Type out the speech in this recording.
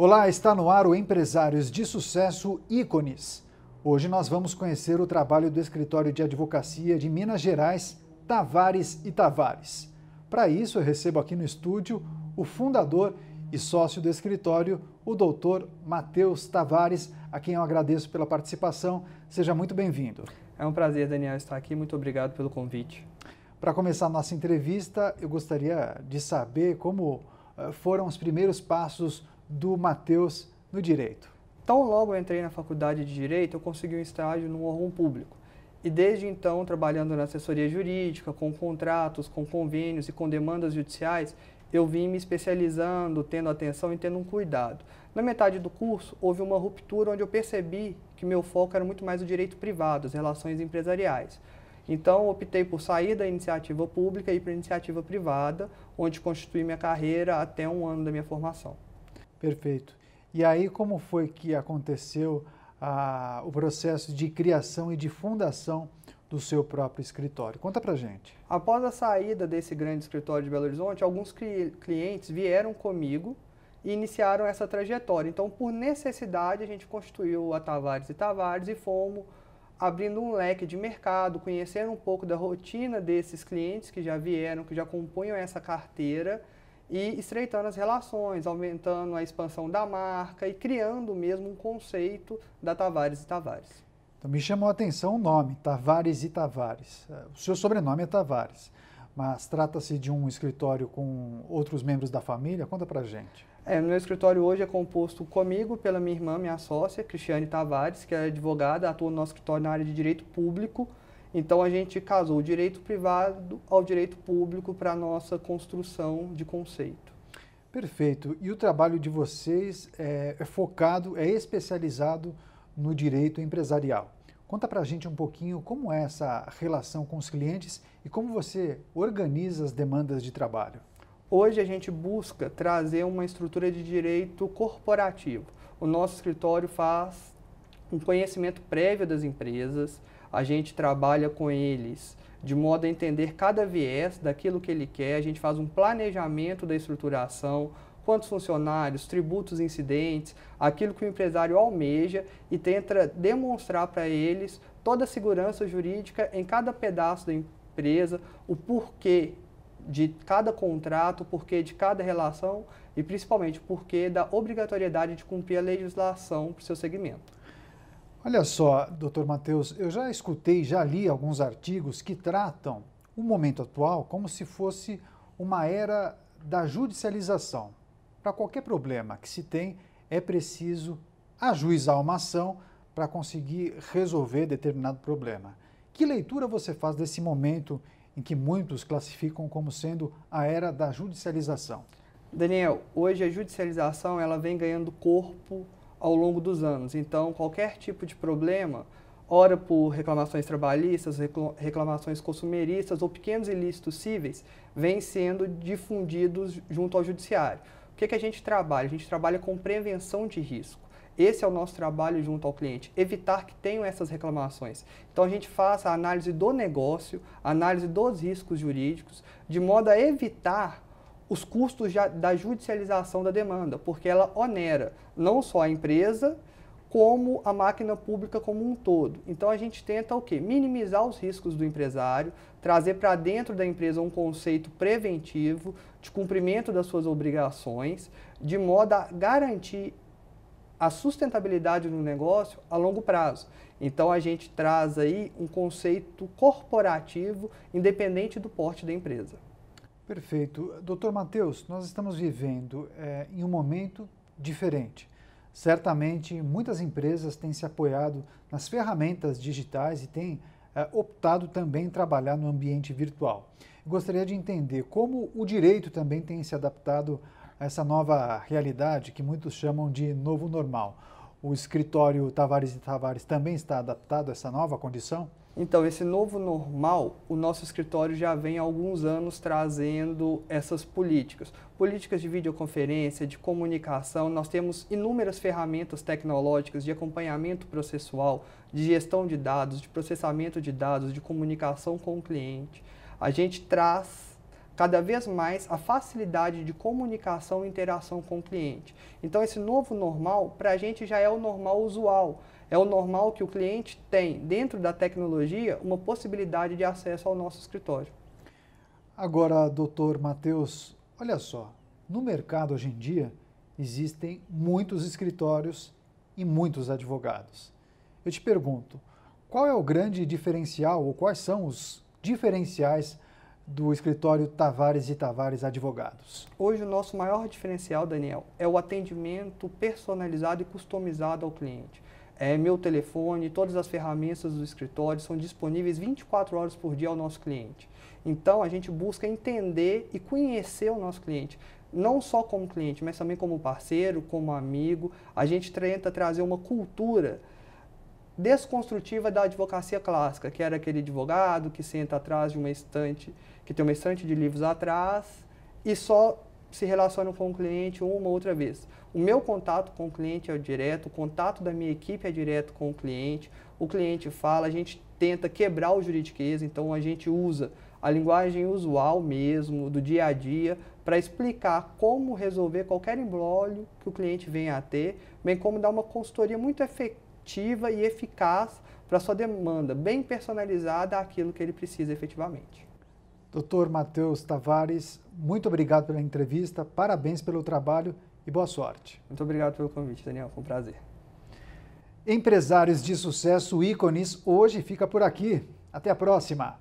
Olá, está no ar o Empresários de Sucesso Ícones. Hoje nós vamos conhecer o trabalho do escritório de advocacia de Minas Gerais, Tavares e Tavares. Para isso, eu recebo aqui no estúdio o fundador e sócio do escritório, o doutor Matheus Tavares, a quem eu agradeço pela participação. Seja muito bem-vindo. É um prazer, Daniel, estar aqui. Muito obrigado pelo convite. Para começar a nossa entrevista, eu gostaria de saber como eh, foram os primeiros passos do Matheus no direito. Então, logo eu entrei na faculdade de direito, eu consegui um estágio num órgão público. E desde então, trabalhando na assessoria jurídica, com contratos, com convênios e com demandas judiciais, eu vim me especializando, tendo atenção e tendo um cuidado. Na metade do curso, houve uma ruptura onde eu percebi que meu foco era muito mais o direito privado, as relações empresariais. Então, optei por sair da iniciativa pública e ir para a iniciativa privada, onde constituí minha carreira até um ano da minha formação. Perfeito. E aí, como foi que aconteceu ah, o processo de criação e de fundação do seu próprio escritório? Conta pra gente. Após a saída desse grande escritório de Belo Horizonte, alguns clientes vieram comigo e iniciaram essa trajetória. Então, por necessidade, a gente constituiu a Tavares e Tavares e fomos abrindo um leque de mercado, conhecendo um pouco da rotina desses clientes que já vieram, que já compunham essa carteira e estreitando as relações, aumentando a expansão da marca e criando mesmo um conceito da Tavares e Tavares. Então me chamou a atenção o nome, Tavares e Tavares. É, o seu sobrenome é Tavares, mas trata-se de um escritório com outros membros da família? Conta pra gente. É, meu escritório hoje é composto comigo, pela minha irmã, minha sócia, Cristiane Tavares, que é advogada, atua no nosso escritório na área de direito público, então a gente casou o direito privado ao direito público para a nossa construção de conceito. Perfeito. E o trabalho de vocês é, é focado, é especializado no direito empresarial. Conta para a gente um pouquinho como é essa relação com os clientes e como você organiza as demandas de trabalho. Hoje a gente busca trazer uma estrutura de direito corporativo. O nosso escritório faz um conhecimento prévio das empresas, a gente trabalha com eles de modo a entender cada viés daquilo que ele quer, a gente faz um planejamento da estruturação, quantos funcionários, tributos, incidentes, aquilo que o empresário almeja e tenta demonstrar para eles toda a segurança jurídica em cada pedaço da empresa, o porquê de cada contrato, o porquê de cada relação e principalmente o porquê da obrigatoriedade de cumprir a legislação para o seu segmento. Olha só, doutor Matheus, eu já escutei, já li alguns artigos que tratam o momento atual como se fosse uma era da judicialização. Para qualquer problema que se tem, é preciso ajuizar uma ação para conseguir resolver determinado problema. Que leitura você faz desse momento em que muitos classificam como sendo a era da judicialização? Daniel, hoje a judicialização ela vem ganhando corpo ao longo dos anos. Então, qualquer tipo de problema, ora por reclamações trabalhistas, reclamações consumeristas ou pequenos ilícitos cíveis, vem sendo difundidos junto ao judiciário. O que, é que a gente trabalha? A gente trabalha com prevenção de risco. Esse é o nosso trabalho junto ao cliente, evitar que tenham essas reclamações. Então a gente faça a análise do negócio, a análise dos riscos jurídicos, de modo a evitar os custos da judicialização da demanda, porque ela onera não só a empresa, como a máquina pública como um todo. Então a gente tenta o quê? Minimizar os riscos do empresário, trazer para dentro da empresa um conceito preventivo de cumprimento das suas obrigações, de modo a garantir a sustentabilidade no negócio a longo prazo. Então a gente traz aí um conceito corporativo independente do porte da empresa. Perfeito. Doutor Matheus, nós estamos vivendo é, em um momento diferente. Certamente muitas empresas têm se apoiado nas ferramentas digitais e têm é, optado também em trabalhar no ambiente virtual. gostaria de entender como o direito também tem se adaptado a essa nova realidade que muitos chamam de novo normal. O escritório Tavares e Tavares também está adaptado a essa nova condição? Então, esse novo normal, o nosso escritório já vem há alguns anos trazendo essas políticas. Políticas de videoconferência, de comunicação, nós temos inúmeras ferramentas tecnológicas de acompanhamento processual, de gestão de dados, de processamento de dados, de comunicação com o cliente. A gente traz cada vez mais a facilidade de comunicação e interação com o cliente. Então, esse novo normal, para a gente já é o normal usual. É o normal que o cliente tem, dentro da tecnologia, uma possibilidade de acesso ao nosso escritório. Agora, doutor Matheus, olha só, no mercado hoje em dia existem muitos escritórios e muitos advogados. Eu te pergunto, qual é o grande diferencial ou quais são os diferenciais do escritório Tavares e Tavares Advogados. Hoje o nosso maior diferencial, Daniel, é o atendimento personalizado e customizado ao cliente. É, meu telefone, todas as ferramentas do escritório são disponíveis 24 horas por dia ao nosso cliente. Então a gente busca entender e conhecer o nosso cliente, não só como cliente, mas também como parceiro, como amigo. A gente tenta trazer uma cultura desconstrutiva da advocacia clássica, que era aquele advogado que senta atrás de uma estante, que tem uma estante de livros atrás e só se relaciona com o cliente uma ou outra vez. O meu contato com o cliente é direto, o contato da minha equipe é direto com o cliente. O cliente fala, a gente tenta quebrar o juridiquês, então a gente usa a linguagem usual mesmo, do dia a dia, para explicar como resolver qualquer embrólio que o cliente venha a ter, bem como dar uma consultoria muito efetiva assertiva e eficaz para sua demanda, bem personalizada aquilo que ele precisa efetivamente. Doutor Matheus Tavares, muito obrigado pela entrevista, parabéns pelo trabalho e boa sorte. Muito obrigado pelo convite, Daniel, foi um prazer. Empresários de sucesso ícones hoje fica por aqui. Até a próxima.